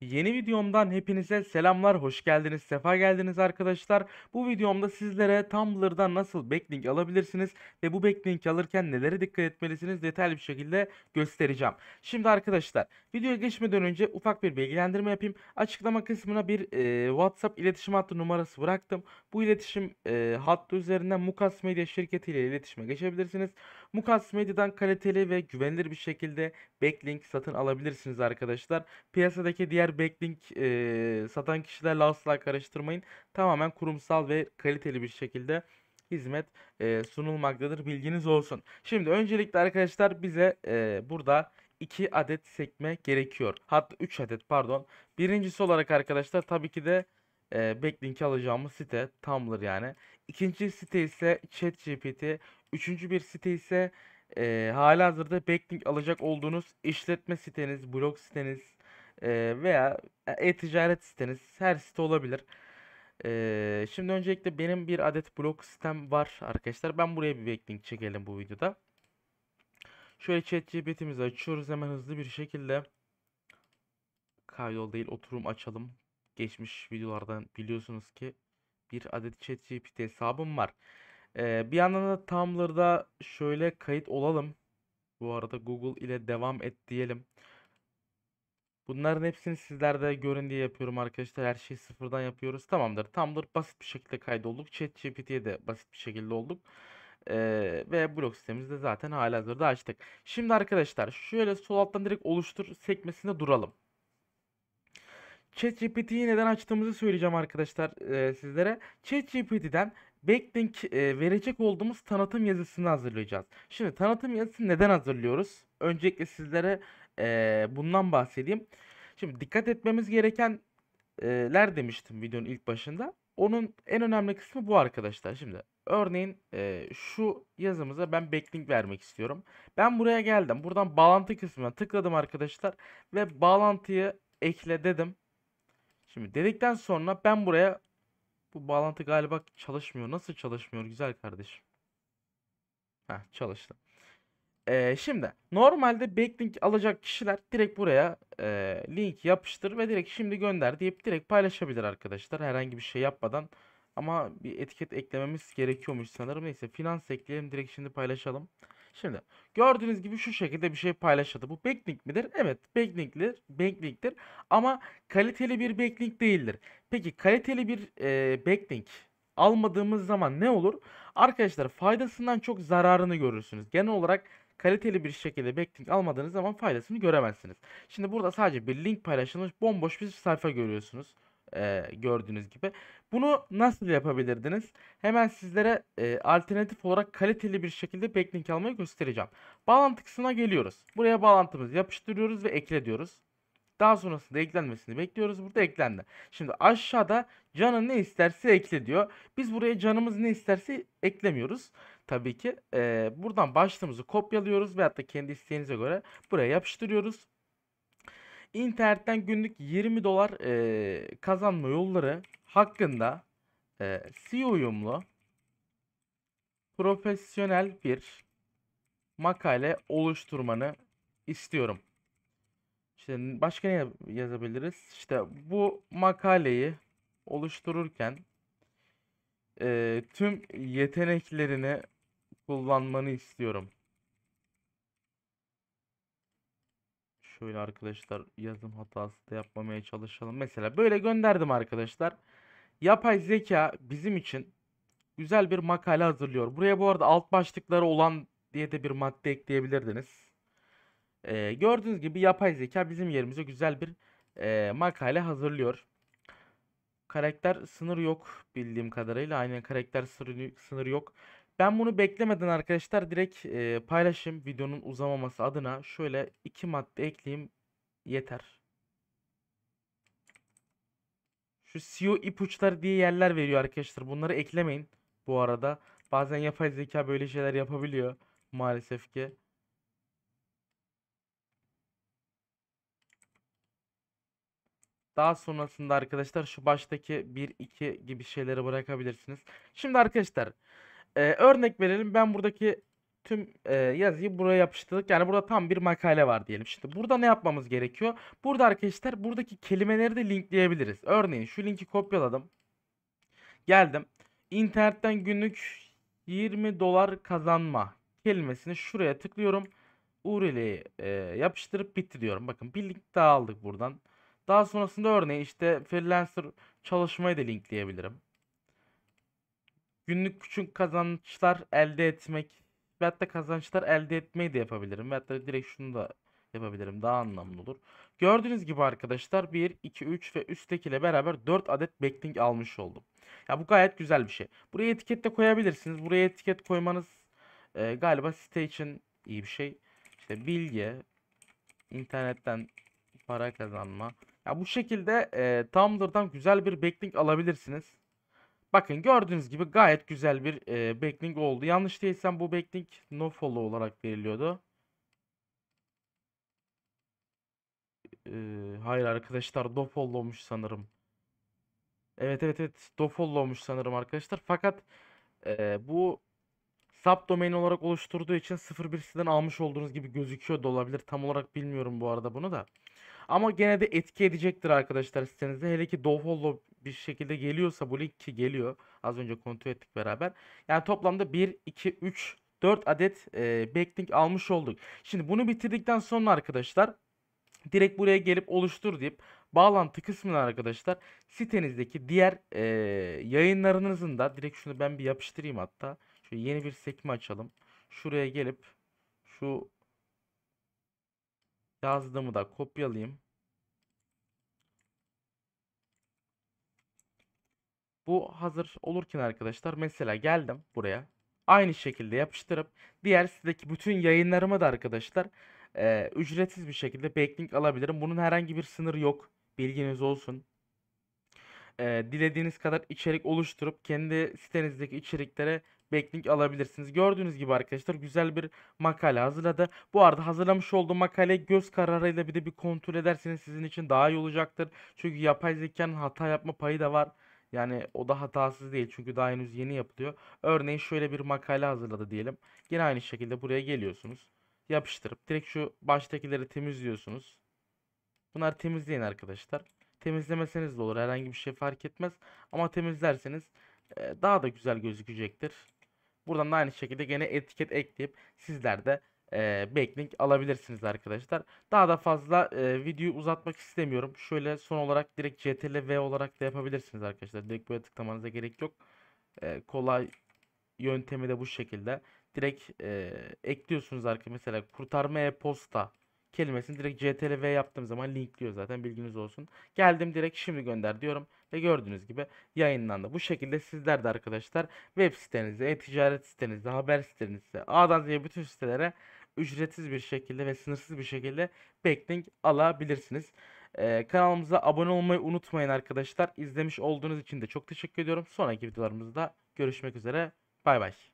Yeni videomdan hepinize selamlar, hoş geldiniz, sefa geldiniz arkadaşlar. Bu videomda sizlere Tumblr'dan nasıl backlink alabilirsiniz ve bu backlink alırken nelere dikkat etmelisiniz detaylı bir şekilde göstereceğim. Şimdi arkadaşlar videoya geçmeden önce ufak bir bilgilendirme yapayım. Açıklama kısmına bir e, WhatsApp iletişim hattı numarası bıraktım. Bu iletişim e, hattı üzerinden Mukas Medya şirketiyle iletişime geçebilirsiniz. Mukas Medya'dan kaliteli ve güvenilir bir şekilde backlink satın alabilirsiniz arkadaşlar. Piyasadaki diğer backlink e, satan kişilerle asla karıştırmayın. Tamamen kurumsal ve kaliteli bir şekilde hizmet e, sunulmaktadır. Bilginiz olsun. Şimdi öncelikle arkadaşlar bize e, burada 2 adet sekme gerekiyor. Hatta 3 adet pardon. Birincisi olarak arkadaşlar tabii ki de e, backlink alacağımız site Tumblr yani. İkinci site ise ChatGPT Üçüncü bir site ise e, hala hazırda backlink alacak olduğunuz işletme siteniz, blog siteniz e, veya e-ticaret siteniz her site olabilir. E, şimdi öncelikle benim bir adet blog sitem var arkadaşlar. Ben buraya bir backlink çekelim bu videoda. Şöyle ChatGPT'mizi açıyoruz hemen hızlı bir şekilde. Kaydol değil oturum açalım. Geçmiş videolardan biliyorsunuz ki bir adet ChatGPT hesabım var. Ee, bir yandan da Tumblr'da şöyle kayıt olalım. Bu arada Google ile devam et diyelim. Bunların hepsini sizlerde görün diye yapıyorum arkadaşlar. Her şeyi sıfırdan yapıyoruz. Tamamdır. Tumblr basit bir şekilde kaydolduk. ChatGPT'ye de basit bir şekilde olduk. Ee, ve blog sitemizi de zaten hala halihazırda açtık. Şimdi arkadaşlar şöyle sol alttan direkt oluştur sekmesinde duralım. ChatGPT'yi neden açtığımızı söyleyeceğim arkadaşlar e, sizlere. ChatGPT'den backlink e, verecek olduğumuz tanıtım yazısını hazırlayacağız. Şimdi tanıtım yazısını neden hazırlıyoruz? Öncelikle sizlere e, bundan bahsedeyim. Şimdi dikkat etmemiz gerekenler e, demiştim videonun ilk başında. Onun en önemli kısmı bu arkadaşlar. Şimdi örneğin e, şu yazımıza ben backlink vermek istiyorum. Ben buraya geldim. Buradan bağlantı kısmına tıkladım arkadaşlar. Ve bağlantıyı ekle dedim. Şimdi dedikten sonra ben buraya bu bağlantı galiba çalışmıyor. Nasıl çalışmıyor güzel kardeşim? Ha çalıştı. Ee, şimdi normalde backlink alacak kişiler direkt buraya e, link yapıştır ve direkt şimdi gönder deyip direkt paylaşabilir arkadaşlar. Herhangi bir şey yapmadan ama bir etiket eklememiz gerekiyormuş sanırım. Neyse finans ekleyelim direkt şimdi paylaşalım. Şimdi gördüğünüz gibi şu şekilde bir şey paylaşıldı. Bu backlink midir? Evet backlinktir, backlinktir ama kaliteli bir backlink değildir. Peki kaliteli bir e, backlink almadığımız zaman ne olur? Arkadaşlar faydasından çok zararını görürsünüz. Genel olarak kaliteli bir şekilde backlink almadığınız zaman faydasını göremezsiniz. Şimdi burada sadece bir link paylaşılmış bomboş bir sayfa görüyorsunuz e, gördüğünüz gibi. Bunu nasıl yapabilirdiniz? Hemen sizlere e, alternatif olarak kaliteli bir şekilde backlink almayı göstereceğim. Bağlantı kısmına geliyoruz. Buraya bağlantımızı yapıştırıyoruz ve ekle diyoruz. Daha sonrasında eklenmesini bekliyoruz. Burada eklendi. Şimdi aşağıda canın ne isterse ekle diyor. Biz buraya canımız ne isterse eklemiyoruz. Tabii ki e, buradan başlığımızı kopyalıyoruz veyahut da kendi isteğinize göre buraya yapıştırıyoruz internetten günlük 20 dolar e, kazanma yolları hakkında e, C uyumlu profesyonel bir makale oluşturmanı istiyorum. İşte başka ne yazabiliriz? İşte bu makaleyi oluştururken e, tüm yeteneklerini kullanmanı istiyorum. Şöyle arkadaşlar yazım hatası da yapmamaya çalışalım. Mesela böyle gönderdim arkadaşlar. Yapay zeka bizim için güzel bir makale hazırlıyor. Buraya bu arada alt başlıkları olan diye de bir madde ekleyebilirdiniz. Ee, gördüğünüz gibi yapay zeka bizim yerimize güzel bir e, makale hazırlıyor. Karakter sınır yok bildiğim kadarıyla. Aynen karakter sınır sınırı yok. Ben bunu beklemeden arkadaşlar direkt e, paylaşayım videonun uzamaması adına. Şöyle iki madde ekleyeyim yeter. Şu CEO ipuçları diye yerler veriyor arkadaşlar. Bunları eklemeyin bu arada. Bazen yapay zeka böyle şeyler yapabiliyor maalesef ki. Daha sonrasında arkadaşlar şu baştaki 1-2 gibi şeyleri bırakabilirsiniz. Şimdi arkadaşlar... Ee, örnek verelim ben buradaki tüm e, yazıyı buraya yapıştırdık. Yani burada tam bir makale var diyelim. Şimdi burada ne yapmamız gerekiyor? Burada arkadaşlar buradaki kelimeleri de linkleyebiliriz. Örneğin şu linki kopyaladım. Geldim. İnternetten günlük 20 dolar kazanma kelimesini şuraya tıklıyorum. url'yi e, yapıştırıp bitti diyorum. Bakın bir link daha aldık buradan. Daha sonrasında örneğin işte freelancer çalışmayı da linkleyebilirim günlük küçük kazançlar elde etmek ve hatta kazançlar elde etmeyi de yapabilirim. Ve hatta direkt şunu da yapabilirim. Daha anlamlı olur. Gördüğünüz gibi arkadaşlar 1, 2, 3 ve üsttekiyle beraber 4 adet backlink almış oldum. Ya bu gayet güzel bir şey. Buraya etiket de koyabilirsiniz. Buraya etiket koymanız e, galiba site için iyi bir şey. İşte bilgi, internetten para kazanma. Ya bu şekilde e, Tumblr'dan güzel bir backlink alabilirsiniz. Bakın gördüğünüz gibi gayet güzel bir e, backlink oldu. Yanlış değilsem bu backlink no follow olarak veriliyordu. E, hayır arkadaşlar do follow'muş sanırım. Evet evet evet do follow'muş sanırım arkadaşlar. Fakat e, bu subdomain olarak oluşturduğu için 01'sinden almış olduğunuz gibi gözüküyor da olabilir. Tam olarak bilmiyorum bu arada bunu da. Ama gene de etki edecektir arkadaşlar sitenize. Hele ki Dovhollow bir şekilde geliyorsa bu lig ki geliyor. Az önce kontrol ettik beraber. Yani toplamda 1, 2, 3, 4 adet e, backlink almış olduk. Şimdi bunu bitirdikten sonra arkadaşlar direkt buraya gelip oluştur deyip bağlantı kısmına arkadaşlar sitenizdeki diğer e, yayınlarınızın da direkt şunu ben bir yapıştırayım hatta. Şöyle yeni bir sekme açalım. Şuraya gelip şu Yazdığımı da kopyalayayım. Bu hazır olurken arkadaşlar mesela geldim buraya. Aynı şekilde yapıştırıp diğer sitedeki bütün yayınlarıma da arkadaşlar e, ücretsiz bir şekilde backlink alabilirim. Bunun herhangi bir sınır yok. Bilginiz olsun. E, dilediğiniz kadar içerik oluşturup kendi sitenizdeki içeriklere backlink alabilirsiniz. Gördüğünüz gibi arkadaşlar güzel bir makale hazırladı. Bu arada hazırlamış olduğum makale göz kararıyla bir de bir kontrol ederseniz sizin için daha iyi olacaktır. Çünkü yapay zekanın hata yapma payı da var. Yani o da hatasız değil çünkü daha henüz yeni yapılıyor. Örneğin şöyle bir makale hazırladı diyelim. Yine aynı şekilde buraya geliyorsunuz. Yapıştırıp direkt şu baştakileri temizliyorsunuz. Bunlar temizleyin arkadaşlar. Temizlemeseniz de olur herhangi bir şey fark etmez. Ama temizlerseniz daha da güzel gözükecektir. Buradan da aynı şekilde gene etiket ekleyip sizler de e, backlink alabilirsiniz arkadaşlar. Daha da fazla e, videoyu uzatmak istemiyorum. Şöyle son olarak direkt CTRL V olarak da yapabilirsiniz arkadaşlar. Direkt böyle tıklamanıza gerek yok. E, kolay yöntemi de bu şekilde. Direkt e, ekliyorsunuz arkadaşlar. Mesela kurtarma e-posta kelimesini direkt CTRL V yaptığım zaman linkliyor zaten bilginiz olsun. Geldim direkt şimdi gönder diyorum. Ve gördüğünüz gibi yayınlandı. Bu şekilde sizler de arkadaşlar web sitenizde, e-ticaret sitenizde, haber sitenizde, A'dan Z'ye bütün sitelere ücretsiz bir şekilde ve sınırsız bir şekilde backlink alabilirsiniz. Ee, kanalımıza abone olmayı unutmayın arkadaşlar. İzlemiş olduğunuz için de çok teşekkür ediyorum. Sonraki videolarımızda görüşmek üzere. Bay bay.